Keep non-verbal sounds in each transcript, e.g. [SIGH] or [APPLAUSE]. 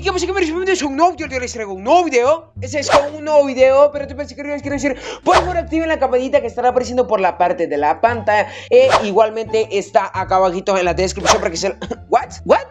Y que pasa que me es un nuevo video, les traigo un nuevo video Ese es un nuevo video, pero te pensé que les quiero decir Por favor activen la campanita que estará apareciendo por la parte de la pantalla e igualmente está acá abajito en la descripción para que sea [COUGHS] ¿What? ¿What?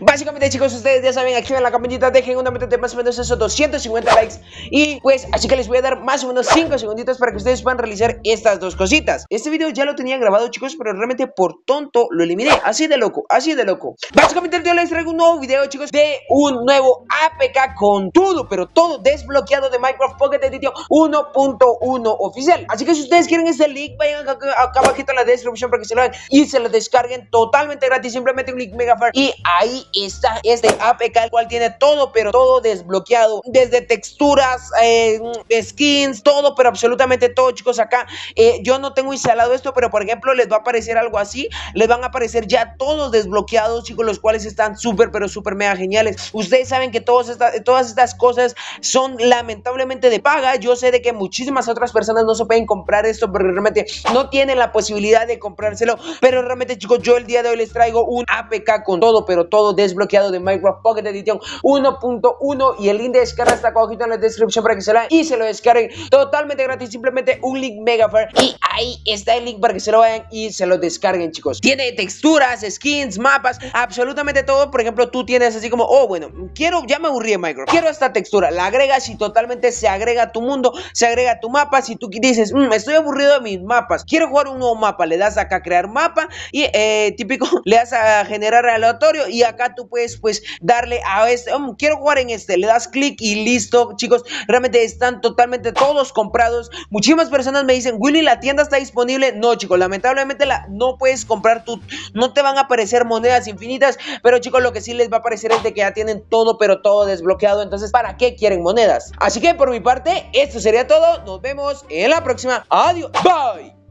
Básicamente chicos, ustedes ya saben, activen la campanita, dejen una meta de más o menos esos 250 likes Y pues, así que les voy a dar más o menos 5 segunditos para que ustedes puedan realizar estas dos cositas Este video ya lo tenía grabado chicos, pero realmente por tonto lo eliminé Así de loco, así de loco Básicamente yo les traigo un nuevo video chicos de un nuevo APK con todo, pero todo desbloqueado de Minecraft Pocket Edition 1.1 oficial. Así que si ustedes quieren ese link, vayan acá abajo en la descripción para que se lo hagan y se lo descarguen totalmente gratis. Simplemente un link mega Y ahí está este APK, el cual tiene todo, pero todo desbloqueado. Desde texturas, eh, skins, todo, pero absolutamente todo, chicos. Acá eh, yo no tengo instalado esto, pero por ejemplo, les va a aparecer algo así. Les van a aparecer ya todos desbloqueados, chicos, los cuales están súper, pero súper mega geniales. Ustedes saben que todos estas todas estas cosas son lamentablemente de paga. Yo sé de que muchísimas otras personas no se pueden comprar esto porque realmente no tienen la posibilidad de comprárselo. Pero realmente, chicos, yo el día de hoy les traigo un APK con todo, pero todo desbloqueado de Minecraft Pocket Edition 1.1 y el link de descarga está ojito en la descripción para que se lo hagan y se lo descarguen totalmente gratis. Simplemente un link fair y ahí está el link para que se lo vayan y se lo descarguen, chicos. Tiene texturas, skins, mapas, absolutamente todo. Por ejemplo, tú tienes así como, oh, bueno, quiero, ya me aburrí de quiero esta textura, la agregas y totalmente se agrega a tu mundo, se agrega a tu mapa, si tú dices, mm, estoy aburrido de mis mapas, quiero jugar un nuevo mapa, le das acá crear mapa y eh, típico, [LAUGHS] le das a generar aleatorio y acá tú puedes pues darle a este, mm, quiero jugar en este, le das clic y listo, chicos, realmente están totalmente todos comprados, muchísimas personas me dicen, Willy, la tienda está disponible, no chicos, lamentablemente la, no puedes comprar tu, no te van a aparecer monedas infinitas, pero chicos, lo que sí les va a aparecer es de que ya tienen todo pero todo desbloqueado. Entonces, ¿para qué quieren monedas? Así que por mi parte, esto sería todo. Nos vemos en la próxima. Adiós. Bye.